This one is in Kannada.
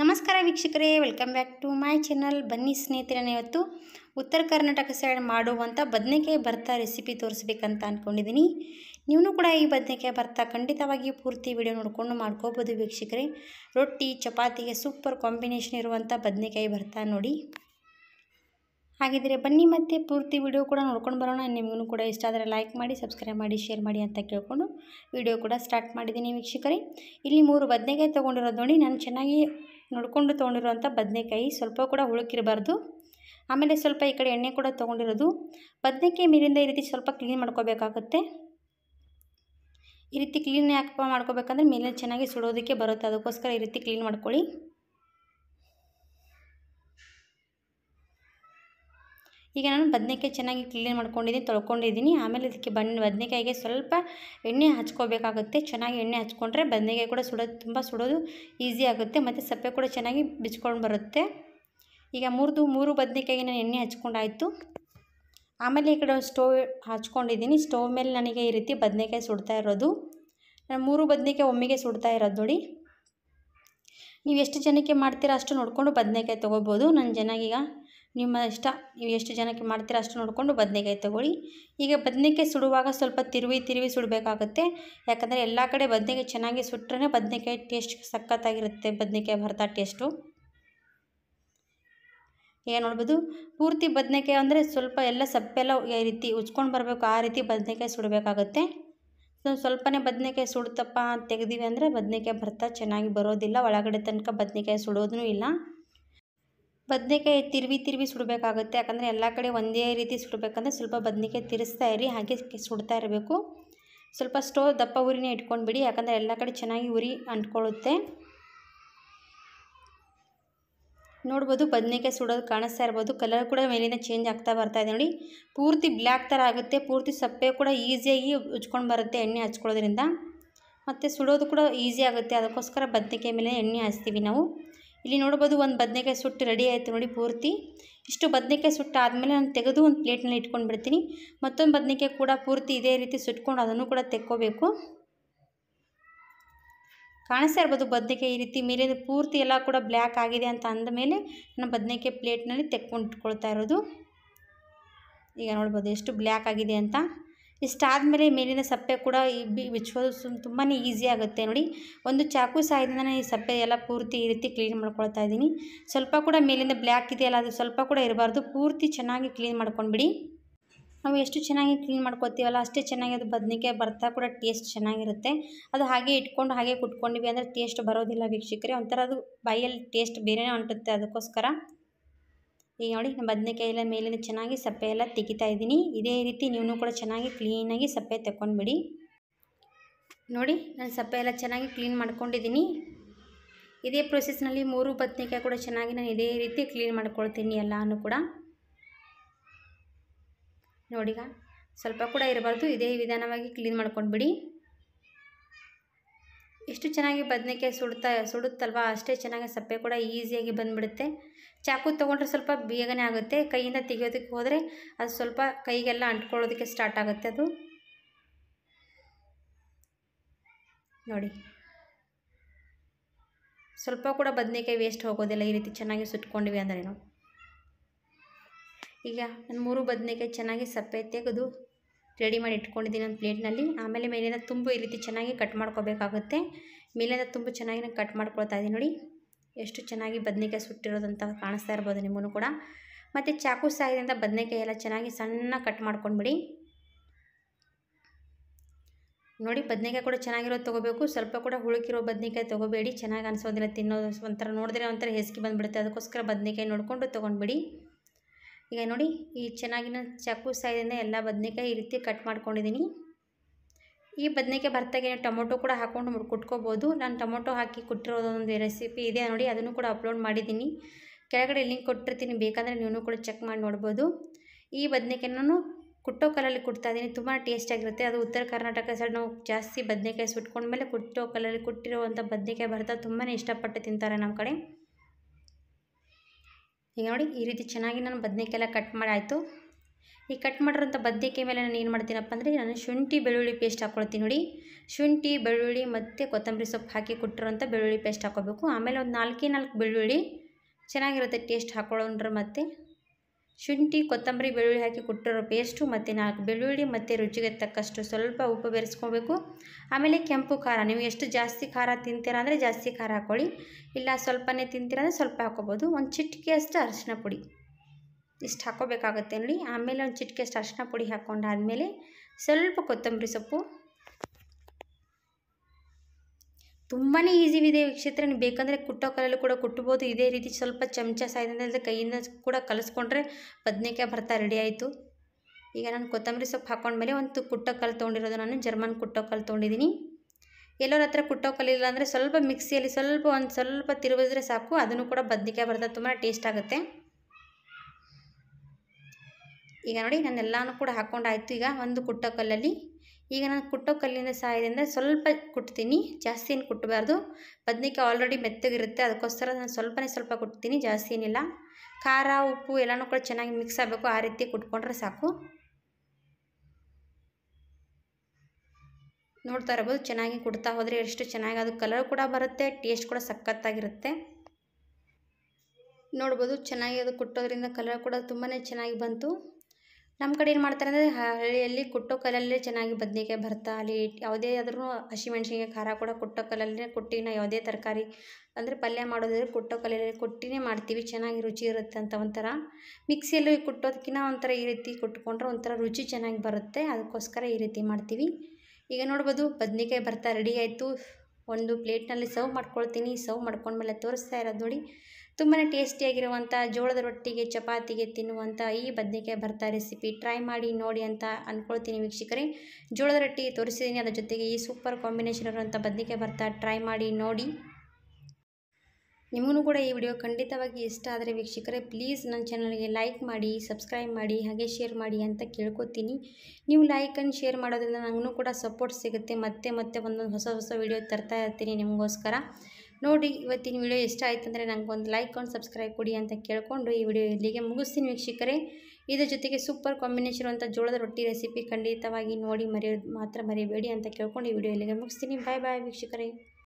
ನಮಸ್ಕಾರ ವೀಕ್ಷಕರೇ welcome back to my channel ಬನ್ನಿ ಸ್ನೇಹಿತರೇ ಇವತ್ತು ಉತ್ತರ ಕರ್ನಾಟಕ ಸೈಡ್ ಮಾಡುವಂಥ ಬದನೆಕಾಯಿ ಭರ್ತಾ ರೆಸಿಪಿ ತೋರಿಸ್ಬೇಕಂತ ಅಂದ್ಕೊಂಡಿದ್ದೀನಿ ನೀವು ಕೂಡ ಈ ಬದನೆಕಾಯಿ ಭರ್ತಾ ಖಂಡಿತವಾಗಿಯೂ ಪೂರ್ತಿ ವಿಡಿಯೋ ನೋಡಿಕೊಂಡು ಮಾಡ್ಕೋಬೋದು ವೀಕ್ಷಕರೇ ರೊಟ್ಟಿ ಚಪಾತಿಗೆ ಸೂಪರ್ ಕಾಂಬಿನೇಷನ್ ಇರುವಂಥ ಬದನೆಕಾಯಿ ಭರ್ತಾ ನೋಡಿ ಹಾಗಿದ್ದರೆ ಬನ್ನಿ ಮತ್ತೆ ಪೂರ್ತಿ ವಿಡಿಯೋ ಕೂಡ ನೋಡ್ಕೊಂಡು ಬರೋಣ ನಿಮಗೂ ಕೂಡ ಇಷ್ಟ ಆದರೆ ಲೈಕ್ ಮಾಡಿ ಸಬ್ಸ್ಕ್ರೈಬ್ ಮಾಡಿ ಶೇರ್ ಮಾಡಿ ಅಂತ ಕೇಳ್ಕೊಂಡು ವಿಡಿಯೋ ಕೂಡ ಸ್ಟಾರ್ಟ್ ಮಾಡಿದ್ದೀನಿ ವೀಕ್ಷಕರೇ ಇಲ್ಲಿ ಮೂರು ಬದನೆಕಾಯಿ ತೊಗೊಂಡಿರೋದು ನೋಡಿ ನಾನು ಚೆನ್ನಾಗಿ ನೋಡಿಕೊಂಡು ತೊಗೊಂಡಿರುವಂಥ ಬದನೆಕಾಯಿ ಸ್ವಲ್ಪ ಕೂಡ ಹುಳುಕಿರಬಾರ್ದು ಆಮೇಲೆ ಸ್ವಲ್ಪ ಈ ಕಡೆ ಎಣ್ಣೆ ಕೂಡ ತೊಗೊಂಡಿರೋದು ಬದನೆಕಾಯಿ ಮೇಲಿಂದ ಈ ರೀತಿ ಸ್ವಲ್ಪ ಕ್ಲೀನ್ ಮಾಡ್ಕೋಬೇಕಾಗುತ್ತೆ ಈ ರೀತಿ ಕ್ಲೀನ್ ಯಾಕಪ್ಪ ಮಾಡ್ಕೋಬೇಕಂದ್ರೆ ಮೇಲೆ ಚೆನ್ನಾಗಿ ಸುಡೋದಕ್ಕೆ ಬರುತ್ತೆ ಅದಕ್ಕೋಸ್ಕರ ಈ ರೀತಿ ಕ್ಲೀನ್ ಮಾಡ್ಕೊಳ್ಳಿ ಈಗ ನಾನು ಬದನೆಕಾಯಿ ಚೆನ್ನಾಗಿ ಕ್ಲೀನ್ ಮಾಡ್ಕೊಂಡಿದ್ದೀನಿ ತೊಳ್ಕೊಂಡಿದ್ದೀನಿ ಆಮೇಲೆ ಇದಕ್ಕೆ ಬನ್ ಬದನೆಕಾಯಿಗೆ ಸ್ವಲ್ಪ ಎಣ್ಣೆ ಹಚ್ಕೋಬೇಕಾಗುತ್ತೆ ಚೆನ್ನಾಗಿ ಎಣ್ಣೆ ಹಚ್ಕೊಂಡ್ರೆ ಬದನೆಕಾಯಿ ಕೂಡ ಸುಡೋದು ತುಂಬ ಸುಡೋದು ಈಸಿ ಆಗುತ್ತೆ ಮತ್ತು ಸಪ್ಪೆ ಕೂಡ ಚೆನ್ನಾಗಿ ಬಿಚ್ಕೊಂಡು ಬರುತ್ತೆ ಈಗ ಮೂರ್ದು ಮೂರು ಬದನೆಕಾಯಿಗೆ ನಾನು ಎಣ್ಣೆ ಹಚ್ಕೊಂಡಾಯಿತು ಆಮೇಲೆ ಈ ಕಡೆ ಸ್ಟೋವ್ ಹಚ್ಕೊಂಡಿದ್ದೀನಿ ಸ್ಟೋವ್ ಮೇಲೆ ನನಗೆ ಈ ರೀತಿ ಬದನೆಕಾಯಿ ಸುಡ್ತಾ ಇರೋದು ನಾನು ಮೂರು ಬದನೆಕಾಯಿ ಒಮ್ಮೆಗೆ ಸುಡ್ತಾ ಇರೋದು ನೋಡಿ ನೀವು ಎಷ್ಟು ಜನಕ್ಕೆ ಮಾಡ್ತೀರಾ ಅಷ್ಟು ನೋಡಿಕೊಂಡು ಬದನೆಕಾಯಿ ತೊಗೋಬೋದು ನನ್ನ ಈಗ ನಿಮ್ಮ ಇಷ್ಟ ನೀವು ಎಷ್ಟು ಜನಕ್ಕೆ ಮಾಡ್ತೀರ ಅಷ್ಟು ನೋಡಿಕೊಂಡು ಬದನೆಕಾಯಿ ತೊಗೊಳ್ಳಿ ಈಗ ಬದನೆಕಾಯಿ ಸುಡುವಾಗ ಸ್ವಲ್ಪ ತಿರುವಿ ತಿರುವಿ ಸುಡಬೇಕಾಗುತ್ತೆ ಯಾಕಂದರೆ ಎಲ್ಲ ಕಡೆ ಬದನೆಕಾಯಿ ಚೆನ್ನಾಗಿ ಸುಟ್ರೇ ಬದನೆಕಾಯಿ ಟೇಸ್ಟ್ ಸಖತ್ತಾಗಿರುತ್ತೆ ಬದನೆಕಾಯಿ ಭರ್ತಾ ಟೇಸ್ಟು ಈಗ ನೋಡ್ಬೋದು ಪೂರ್ತಿ ಬದನೆಕಾಯಿ ಅಂದರೆ ಸ್ವಲ್ಪ ಎಲ್ಲ ಸಪ್ಪೆಲ್ಲ ಈ ರೀತಿ ಉಜ್ಕೊಂಡು ಬರಬೇಕು ಆ ರೀತಿ ಬದನೆಕಾಯಿ ಸುಡಬೇಕಾಗುತ್ತೆ ಸ್ವಲ್ಪನೇ ಬದನೆಕಾಯಿ ಸುಡ್ತಪ್ಪ ತೆಗೆದಿವಿ ಅಂದರೆ ಬದನೆಕಾಯಿ ಭರ್ತಾ ಚೆನ್ನಾಗಿ ಬರೋದಿಲ್ಲ ಒಳಗಡೆ ತನಕ ಬದನೆಕಾಯಿ ಸುಡೋದೂ ಇಲ್ಲ ಬದನೆಕಾಯಿ ತಿರುವಿ ತಿರುವಿ ಸುಡಬೇಕಾಗುತ್ತೆ ಯಾಕಂದರೆ ಎಲ್ಲ ಕಡೆ ಒಂದೇ ರೀತಿ ಸುಡಬೇಕಂದ್ರೆ ಸ್ವಲ್ಪ ಬದನೆಕಾಯಿ ತಿರ್ಸ್ತಾ ಇರಿ ಹಾಗೆ ಸುಡ್ತಾ ಇರಬೇಕು ಸ್ವಲ್ಪ ಸ್ಟೋ ದಪ್ಪ ಉರಿನೇ ಇಟ್ಕೊಂಡ್ಬಿಡಿ ಯಾಕಂದರೆ ಎಲ್ಲ ಕಡೆ ಚೆನ್ನಾಗಿ ಉರಿ ಅಂಟ್ಕೊಳ್ಳುತ್ತೆ ನೋಡ್ಬೋದು ಬದನೆಕಾಯಿ ಸುಡೋದು ಕಾಣಿಸ್ತಾ ಇರ್ಬೋದು ಕಲರ್ ಕೂಡ ಮೇಲಿನ ಚೇಂಜ್ ಆಗ್ತಾ ಬರ್ತಾ ಇದೆ ನೋಡಿ ಪೂರ್ತಿ ಬ್ಲ್ಯಾಕ್ ಥರ ಆಗುತ್ತೆ ಪೂರ್ತಿ ಸಪ್ಪೆ ಕೂಡ ಈಸಿಯಾಗಿ ಉಜ್ಕೊಂಡು ಬರುತ್ತೆ ಎಣ್ಣೆ ಹಚ್ಕೊಳ್ಳೋದ್ರಿಂದ ಮತ್ತು ಸುಡೋದು ಕೂಡ ಈಸಿ ಆಗುತ್ತೆ ಅದಕ್ಕೋಸ್ಕರ ಬದನೆಕಾಯಿ ಮೇಲೆ ಎಣ್ಣೆ ಹಚ್ತೀವಿ ನಾವು ಇಲ್ಲಿ ನೋಡ್ಬೋದು ಒಂದು ಬದನೆಕಾಯಿ ಸುಟ್ಟು ರೆಡಿ ಆಯಿತು ನೋಡಿ ಪೂರ್ತಿ ಇಷ್ಟು ಬದನೆಕಾಯಿ ಸುಟ್ಟು ಆದಮೇಲೆ ನಾನು ತೆಗೆದು ಒಂದು ಪ್ಲೇಟ್ನಲ್ಲಿ ಇಟ್ಕೊಂಡು ಬಿಡ್ತೀನಿ ಮತ್ತೊಂದು ಬದನೆಕಾಯಿ ಕೂಡ ಪೂರ್ತಿ ಇದೇ ರೀತಿ ಸುಟ್ಕೊಂಡು ಅದನ್ನು ಕೂಡ ತೆಕ್ಕೋಬೇಕು ಕಾಣಿಸ್ತಾ ಇರ್ಬೋದು ಬದನೆಕಾಯಿ ಈ ರೀತಿ ಮೇಲೆ ಪೂರ್ತಿ ಎಲ್ಲ ಕೂಡ ಬ್ಲ್ಯಾಕ್ ಆಗಿದೆ ಅಂತ ಅಂದಮೇಲೆ ನಾನು ಬದನೆಕಾಯಿ ಪ್ಲೇಟ್ನಲ್ಲಿ ತೆಕ್ಕೊಂಡು ಇಟ್ಕೊಳ್ತಾ ಇರೋದು ಈಗ ನೋಡ್ಬೋದು ಎಷ್ಟು ಬ್ಲ್ಯಾಕ್ ಆಗಿದೆ ಅಂತ ಇಷ್ಟಾದಮೇಲೆ ಮೇಲಿನ ಸಪ್ಪೆ ಕೂಡ ಈ ಬಿ ಬಿಚ್ಚೋದು ಸುಮ್ ತುಂಬಾ ಈಸಿ ಆಗುತ್ತೆ ನೋಡಿ ಒಂದು ಚಾಕು ಸಹಾಯದಿಂದ ನಾನು ಈ ಸಪ್ಪೆ ಎಲ್ಲ ಪೂರ್ತಿ ಈ ರೀತಿ ಕ್ಲೀನ್ ಮಾಡ್ಕೊಳ್ತಾ ಇದ್ದೀನಿ ಸ್ವಲ್ಪ ಕೂಡ ಮೇಲಿಂದ ಬ್ಲ್ಯಾಕ್ ಇದೆಯಲ್ಲ ಅದು ಸ್ವಲ್ಪ ಕೂಡ ಇರಬಾರ್ದು ಪೂರ್ತಿ ಚೆನ್ನಾಗಿ ಕ್ಲೀನ್ ಮಾಡ್ಕೊಂಡ್ಬಿಡಿ ನಾವು ಎಷ್ಟು ಚೆನ್ನಾಗಿ ಕ್ಲೀನ್ ಮಾಡ್ಕೋತೀವಲ್ಲ ಅಷ್ಟೇ ಚೆನ್ನಾಗಿ ಅದು ಬದನಿಕಾಯಿ ಬರ್ತಾ ಕೂಡ ಟೇಸ್ಟ್ ಚೆನ್ನಾಗಿರುತ್ತೆ ಅದು ಹಾಗೆ ಇಟ್ಕೊಂಡು ಹಾಗೆ ಕುಟ್ಕೊಂಡ್ವಿ ಅಂದರೆ ಟೇಸ್ಟ್ ಬರೋದಿಲ್ಲ ವೀಕ್ಷಕರೇ ಒಂಥರ ಅದು ಬಾಯಲ್ಲಿ ಟೇಸ್ಟ್ ಬೇರೆನೇ ಅಂಟುತ್ತೆ ಅದಕ್ಕೋಸ್ಕರ ಈಗ ನೋಡಿ ಬದನೆಕಾಯಿ ಎಲ್ಲ ಮೇಲಿಂದ ಚೆನ್ನಾಗಿ ಸಪ್ಪೆ ಎಲ್ಲ ತೆಗಿತಾ ಇದ್ದೀನಿ ಇದೇ ರೀತಿ ನೀವು ಕೂಡ ಚೆನ್ನಾಗಿ ಕ್ಲೀನಾಗಿ ಸಪ್ಪೆ ತಗೊಂಡ್ಬಿಡಿ ನೋಡಿ ನಾನು ಸಪ್ಪೆ ಎಲ್ಲ ಚೆನ್ನಾಗಿ ಕ್ಲೀನ್ ಮಾಡ್ಕೊಂಡಿದ್ದೀನಿ ಇದೇ ಪ್ರೊಸೆಸ್ನಲ್ಲಿ ಮೂರು ಬದನೆಕಾಯಿ ಕೂಡ ಚೆನ್ನಾಗಿ ನಾನು ಇದೇ ರೀತಿ ಕ್ಲೀನ್ ಮಾಡ್ಕೊಳ್ತೀನಿ ಎಲ್ಲನೂ ಕೂಡ ನೋಡಿಗ ಸ್ವಲ್ಪ ಕೂಡ ಇರಬಾರ್ದು ಇದೇ ವಿಧಾನವಾಗಿ ಕ್ಲೀನ್ ಮಾಡ್ಕೊಂಡ್ಬಿಡಿ ಎಷ್ಟು ಚೆನ್ನಾಗಿ ಬದನೆಕಾಯಿ ಸುಡ್ತಾ ಸುಡುತ್ತಲ್ವ ಅಷ್ಟೇ ಚೆನ್ನಾಗಿ ಸಪ್ಪೆ ಕೂಡ ಈಸಿಯಾಗಿ ಬಂದುಬಿಡುತ್ತೆ ಚಾಕು ತೊಗೊಂಡ್ರೆ ಸ್ವಲ್ಪ ಬೇಗನೆ ಆಗುತ್ತೆ ಕೈಯಿಂದ ತೆಗಿಯೋದಕ್ಕೆ ಹೋದರೆ ಅದು ಸ್ವಲ್ಪ ಕೈಗೆಲ್ಲ ಅಂಟ್ಕೊಳ್ಳೋದಕ್ಕೆ ಸ್ಟಾರ್ಟ್ ಆಗುತ್ತೆ ಅದು ನೋಡಿ ಸ್ವಲ್ಪ ಕೂಡ ಬದನೆಕಾಯಿ ವೇಸ್ಟ್ ಹೋಗೋದಿಲ್ಲ ಈ ರೀತಿ ಚೆನ್ನಾಗಿ ಸುಟ್ಕೊಂಡಿವಿ ನಾವು ಈಗ ನನ್ನ ಮೂರು ಬದನೆಕಾಯಿ ಚೆನ್ನಾಗಿ ಸಪ್ಪೆ ತೆಗೆದು ರೆಡಿ ಮಾಡಿ ಇಟ್ಕೊಂಡಿದ್ದೀನಿ ಒಂದು ಪ್ಲೇಟ್ನಲ್ಲಿ ಆಮೇಲೆ ಮೇಲಿಂದ ತುಂಬ ಈ ರೀತಿ ಚೆನ್ನಾಗಿ ಕಟ್ ಮಾಡ್ಕೋಬೇಕಾಗುತ್ತೆ ಮೇಲಿಂದ ತುಂಬ ಚೆನ್ನಾಗಿ ನಾನು ಕಟ್ ಮಾಡ್ಕೊಳ್ತಾ ಇದ್ದೀನಿ ನೋಡಿ ಎಷ್ಟು ಚೆನ್ನಾಗಿ ಬದನೆಕಾಯಿ ಸುಟ್ಟಿರೋದಂತ ಕಾಣಿಸ್ತಾ ಇರ್ಬೋದು ನಿಮ್ಮನ್ನು ಕೂಡ ಮತ್ತು ಚಾಕು ಸಾಗಿದಂಥ ಬದನೆಕಾಯಿ ಎಲ್ಲ ಚೆನ್ನಾಗಿ ಸಣ್ಣ ಕಟ್ ಮಾಡ್ಕೊಂಡ್ಬಿಡಿ ನೋಡಿ ಬದನೆಕಾಯಿ ಕೂಡ ಚೆನ್ನಾಗಿರೋದು ತೊಗೋಬೇಕು ಸ್ವಲ್ಪ ಕೂಡ ಹುಳುಕಿರೋ ಬದನೆಕಾಯಿ ತೊಗೋಬೇಡಿ ಚೆನ್ನಾಗಿ ಅನಿಸೋದಿಲ್ಲ ತಿನ್ನೋದು ಒಂಥರ ನೋಡಿದ್ರೆ ಒಂಥರ ಹೆಸ್ಕಿ ಬಂದುಬಿಡುತ್ತೆ ಅದಕ್ಕೋಸ್ಕರ ಬದನೆಕಾಯಿ ನೋಡಿಕೊಂಡು ತೊಗೊಂಡ್ಬಿಡಿ ಈಗ ನೋಡಿ ಈ ಚೆನ್ನಾಗಿನ ಚಾಕು ಸೈದಿಂದ ಎಲ್ಲ ಬದ್ನೆಕಾಯಿ ಈ ರೀತಿ ಕಟ್ ಮಾಡ್ಕೊಂಡಿದ್ದೀನಿ ಈ ಬದನೇಕಾಯಿ ಬರ್ತಾಗೆ ಟೊಮೊಟೊ ಕೂಡ ಹಾಕ್ಕೊಂಡು ಕುಟ್ಕೋಬೋದು ನಾನು ಟೊಮೊಟೊ ಹಾಕಿ ಕುಟ್ಟಿರೋದೊಂದು ರೆಸಿಪಿ ಇದೆ ನೋಡಿ ಅದನ್ನು ಕೂಡ ಅಪ್ಲೋಡ್ ಮಾಡಿದ್ದೀನಿ ಕೆಳಗಡೆ ಲಿಂಕ್ ಕೊಟ್ಟಿರ್ತೀನಿ ಬೇಕಂದರೆ ನೀವು ಕೂಡ ಚೆಕ್ ಮಾಡಿ ನೋಡ್ಬೋದು ಈ ಬದನೆಕಾಯನ್ನು ಕುಟ್ಟೋ ಕಲ್ಲಲ್ಲಿ ಕುಟ್ತಾ ಇದ್ದೀನಿ ತುಂಬ ಟೇಸ್ಟಾಗಿರುತ್ತೆ ಅದು ಉತ್ತರ ಕರ್ನಾಟಕ ಸೈಡ್ ನಾವು ಜಾಸ್ತಿ ಬದ್ನೆಕಾಯಿ ಸುಟ್ಕೊಂಡ್ಮೇಲೆ ಕುಟ್ಟೋ ಕಲ್ಲಲ್ಲಿ ಕುಟ್ಟಿರುವಂಥ ಬದ್ನೇಕಾಯಿ ಬರ್ತಾ ತುಂಬಾ ಇಷ್ಟಪಟ್ಟು ತಿಂತಾರೆ ನಮ್ಮ ಕಡೆ ಈಗ ನೋಡಿ ಈ ರೀತಿ ಚೆನ್ನಾಗಿ ನಾನು ಬದನೆಕಾಯೆಲ್ಲ ಕಟ್ ಮಾಡಾಯಿತು ಈ ಕಟ್ ಮಾಡಿರೋಂಥ ಬದನೆಕಾಯಿ ಮೇಲೆ ನಾನು ಏನು ಮಾಡ್ತೀನಪ್ಪ ಅಂದರೆ ನಾನು ಶುಂಠಿ ಬೆಳ್ಳುಳ್ಳಿ ಪೇಸ್ಟ್ ಹಾಕ್ಕೊಳ್ತೀನಿ ನೋಡಿ ಶುಂಠಿ ಬೆಳ್ಳುಳ್ಳಿ ಮತ್ತು ಕೊತ್ತಂಬರಿ ಸೊಪ್ಪು ಹಾಕಿ ಕೊಟ್ಟಿರೋಂಥ ಬೆಳ್ಳುಳ್ಳಿ ಪೇಸ್ಟ್ ಹಾಕೋಬೇಕು ಆಮೇಲೆ ಒಂದು ನಾಲ್ಕೇ ನಾಲ್ಕು ಬೆಳ್ಳುಳ್ಳಿ ಚೆನ್ನಾಗಿರುತ್ತೆ ಟೇಸ್ಟ್ ಹಾಕ್ಕೊಳ್ಳೋಣ್ರು ಮತ್ತು ಶುಂಠಿ ಕೊತ್ತಂಬರಿ ಬೆಳ್ಳುಳ್ಳಿ ಹಾಕಿ ಕೊಟ್ಟಿರೋ ಪೇಸ್ಟು ಮತ್ತು ನಾಲ್ಕು ಬೆಳ್ಳುಳ್ಳಿ ಮತ್ತು ರುಚಿಗೆ ತಕ್ಕಷ್ಟು ಸ್ವಲ್ಪ ಉಪ್ಪು ಬೆರೆಸ್ಕೊಬೇಕು ಆಮೇಲೆ ಕೆಂಪು ಖಾರ ನೀವು ಎಷ್ಟು ಜಾಸ್ತಿ ಖಾರ ತಿಂತೀರ ಅಂದರೆ ಜಾಸ್ತಿ ಖಾರ ಹಾಕ್ಕೊಳ್ಳಿ ಇಲ್ಲ ಸ್ವಲ್ಪನೇ ತಿಂತೀರ ಅಂದರೆ ಸ್ವಲ್ಪ ಹಾಕ್ಕೊಬೋದು ಒಂದು ಅಷ್ಟು ಅರಿಶಿನ ಪುಡಿ ಇಷ್ಟು ಹಾಕ್ಕೋಬೇಕಾಗುತ್ತೆ ನೋಡಿ ಆಮೇಲೆ ಒಂದು ಚಿಟಿಕೆ ಅಷ್ಟು ಅರಿಶಿನ ಪುಡಿ ಹಾಕ್ಕೊಂಡಾದಮೇಲೆ ಸ್ವಲ್ಪ ಕೊತ್ತಂಬರಿ ಸೊಪ್ಪು ತುಂಬಾ ಈಸಿ ಇದೆ ವೀಕ್ಷಿತರೆ ನೀವು ಬೇಕಂದರೆ ಕುಟ್ಟೋ ಕಲ್ಲಲ್ಲೂ ಕೂಡ ಕುಟ್ಟಬೋದು ಇದೇ ರೀತಿ ಸ್ವಲ್ಪ ಚಮಚ ಸಾಯ್ದಂದ್ರೆ ಕೈಯಿಂದ ಕೂಡ ಕಲಿಸ್ಕೊಂಡ್ರೆ ಬದನೇಕಾಯಿ ಬರ್ತಾ ರೆಡಿ ಆಯಿತು ಈಗ ನಾನು ಕೊತ್ತಂಬರಿ ಸೊಪ್ಪು ಹಾಕೊಂಡ್ಮೇಲೆ ಒಂದು ಕುಟ್ಟೋ ಕಲ್ಲು ತೊಗೊಂಡಿರೋದು ನಾನು ಜರ್ಮನ್ ಕುಟ್ಟೋ ಕಲ್ಲು ತೊಗೊಂಡಿದ್ದೀನಿ ಎಲ್ಲರ ಹತ್ರ ಕುಟ್ಟೋ ಕಲಿಲ್ಲ ಅಂದರೆ ಸ್ವಲ್ಪ ಮಿಕ್ಸಿಯಲ್ಲಿ ಸ್ವಲ್ಪ ಒಂದು ಸ್ವಲ್ಪ ತಿರುಗಿದ್ರೆ ಸಾಕು ಅದನ್ನು ಕೂಡ ಬದನೇಕಾಯಿ ಬರ್ತಾ ತುಂಬ ಟೇಸ್ಟ್ ಆಗುತ್ತೆ ಈಗ ನೋಡಿ ನಾನು ಎಲ್ಲಾನು ಕೂಡ ಹಾಕ್ಕೊಂಡಾಯಿತು ಈಗ ಒಂದು ಕುಟ್ಟೋ ಕಲ್ಲಲ್ಲಿ ಈಗ ನಾನು ಕುಟ್ಟೋ ಕಲ್ಲಿನ ಸಹಾಯದಿಂದ ಸ್ವಲ್ಪ ಕುಟ್ತೀನಿ ಜಾಸ್ತಿ ಏನು ಕುಟ್ಟಬಾರ್ದು ಬದ್ನಿಕಾಯಿ ಆಲ್ರೆಡಿ ಮೆತ್ತಗಿರುತ್ತೆ ಅದಕ್ಕೋಸ್ಕರ ನಾನು ಸ್ವಲ್ಪನೇ ಸ್ವಲ್ಪ ಕುಟ್ತೀನಿ ಜಾಸ್ತಿ ಏನಿಲ್ಲ ಖಾರ ಉಪ್ಪು ಎಲ್ಲನೂ ಕೂಡ ಚೆನ್ನಾಗಿ ಮಿಕ್ಸ್ ಆಗಬೇಕು ಆ ರೀತಿ ಕುಟ್ಕೊಂಡ್ರೆ ಸಾಕು ನೋಡ್ತಾ ಇರ್ಬೋದು ಚೆನ್ನಾಗಿ ಕುಡ್ತಾ ಹೋದರೆ ಎಷ್ಟು ಚೆನ್ನಾಗಿ ಅದು ಕಲರ್ ಕೂಡ ಬರುತ್ತೆ ಟೇಸ್ಟ್ ಕೂಡ ಸಖತ್ತಾಗಿರುತ್ತೆ ನೋಡ್ಬೋದು ಚೆನ್ನಾಗಿ ಅದು ಕುಟ್ಟೋದ್ರಿಂದ ಕಲರ್ ಕೂಡ ತುಂಬಾ ಚೆನ್ನಾಗಿ ಬಂತು ನಮ್ಮ ಕಡೆ ಏನು ಮಾಡ್ತಾರೆ ಅಂದರೆ ಹಳ್ಳಿಯಲ್ಲಿ ಕುಟ್ಟೋ ಕಲ್ಲಲ್ಲೇ ಚೆನ್ನಾಗಿ ಬದನೇಕಾಯಿ ಭರ್ತಾ ಅಲ್ಲಿ ಯಾವುದೇ ಆದ್ರೂ ಹಸಿಮೆಣ್ಸಿನ್ಕಾಯಿ ಖಾರ ಕೂಡ ಕುಟ್ಟೋ ಕಲ್ಲಲ್ಲೇ ಕುಟ್ಟಿನ ಯಾವುದೇ ತರಕಾರಿ ಅಂದರೆ ಪಲ್ಯ ಮಾಡೋದಾದ್ರೆ ಕುಟ್ಟೋ ಕಲ್ಲಲ್ಲೇ ಕುಟ್ಟಿನೇ ಮಾಡ್ತೀವಿ ಚೆನ್ನಾಗಿ ರುಚಿ ಇರುತ್ತೆ ಅಂತ ಒಂಥರ ಮಿಕ್ಸಿಯಲ್ಲಿ ಕುಟ್ಟೋದಕ್ಕಿಂತ ಒಂಥರ ಈ ರೀತಿ ಕುಟ್ಕೊಂಡ್ರೆ ಒಂಥರ ರುಚಿ ಚೆನ್ನಾಗಿ ಬರುತ್ತೆ ಅದಕ್ಕೋಸ್ಕರ ಈ ರೀತಿ ಮಾಡ್ತೀವಿ ಈಗ ನೋಡ್ಬೋದು ಬದನೇಕಾಯಿ ಭರ್ತಾ ರೆಡಿ ಆಯಿತು ಒಂದು ಪ್ಲೇಟ್ನಲ್ಲಿ ಸರ್ವ್ ಮಾಡ್ಕೊಳ್ತೀನಿ ಸರ್ವ್ ಮಾಡ್ಕೊಂಡ್ಮೇಲೆ ತೋರಿಸ್ತಾ ಇರೋದು ನೋಡಿ ತುಂಬಾ ಟೇಸ್ಟಿಯಾಗಿರುವಂಥ ಜೋಳದ ರೊಟ್ಟಿಗೆ ಚಪಾತಿಗೆ ತಿನ್ನುವಂಥ ಈ ಬದನೆಕಾಯಿ ಭರ್ತಾ ರೆಸಿಪಿ ಟ್ರೈ ಮಾಡಿ ನೋಡಿ ಅಂತ ಅಂದ್ಕೊಳ್ತೀನಿ ವೀಕ್ಷಕರೇ ಜೋಳದ ರೊಟ್ಟಿ ತೋರಿಸಿದ್ದೀನಿ ಅದರ ಜೊತೆಗೆ ಈ ಸೂಪರ್ ಕಾಂಬಿನೇಷನ್ ಇರುವಂಥ ಬದನೆಕಾಯಿ ಭರ್ತಾ ಟ್ರೈ ಮಾಡಿ ನೋಡಿ ನಿಮಗೂ ಕೂಡ ಈ ವಿಡಿಯೋ ಖಂಡಿತವಾಗಿ ಇಷ್ಟ ಆದರೆ ವೀಕ್ಷಕರೇ ಪ್ಲೀಸ್ ನನ್ನ ಚಾನಲ್ಗೆ ಲೈಕ್ ಮಾಡಿ ಸಬ್ಸ್ಕ್ರೈಬ್ ಮಾಡಿ ಹಾಗೆ ಶೇರ್ ಮಾಡಿ ಅಂತ ಕೇಳ್ಕೊತೀನಿ ನೀವು ಲೈಕ್ ಅಂಡ್ ಶೇರ್ ಮಾಡೋದ್ರಿಂದ ನನಗೂ ಕೂಡ ಸಪೋರ್ಟ್ ಸಿಗುತ್ತೆ ಮತ್ತೆ ಮತ್ತೆ ಒಂದೊಂದು ಹೊಸ ಹೊಸ ವೀಡಿಯೋ ತರ್ತಾ ಇರ್ತೀನಿ ನಿಮಗೋಸ್ಕರ ನೋಡಿ ಇವತ್ತಿನ ವಿಡಿಯೋ ಎಷ್ಟು ಆಯಿತು ಅಂದರೆ ಒಂದು ಲೈಕ್ ಒಂದು ಸಬ್ಸ್ಕ್ರೈಬ್ ಕೊಡಿ ಅಂತ ಕೇಳಿಕೊಂಡು ಈ ವಿಡಿಯೋ ಇಲ್ಲಿಗೆ ಮುಗಿಸ್ತೀನಿ ವೀಕ್ಷಕರೇ ಇದರ ಜೊತೆಗೆ ಸೂಪರ್ ಕಾಂಬಿನೇಷನ್ ಅಂತ ಜೋಳದ ರೊಟ್ಟಿ ರೆಸಿಪಿ ಖಂಡಿತವಾಗಿ ನೋಡಿ ಮರೆಯೋದು ಮಾತ್ರ ಮರೆಯಬೇಡಿ ಅಂತ ಕೇಳ್ಕೊಂಡು ಈ ವಿಡಿಯೋ ಇಲ್ಲಿಗೆ ಮುಗಿಸ್ತೀನಿ ಬಾಯ್ ಬಾಯ್ ವೀಕ್ಷಕರೇ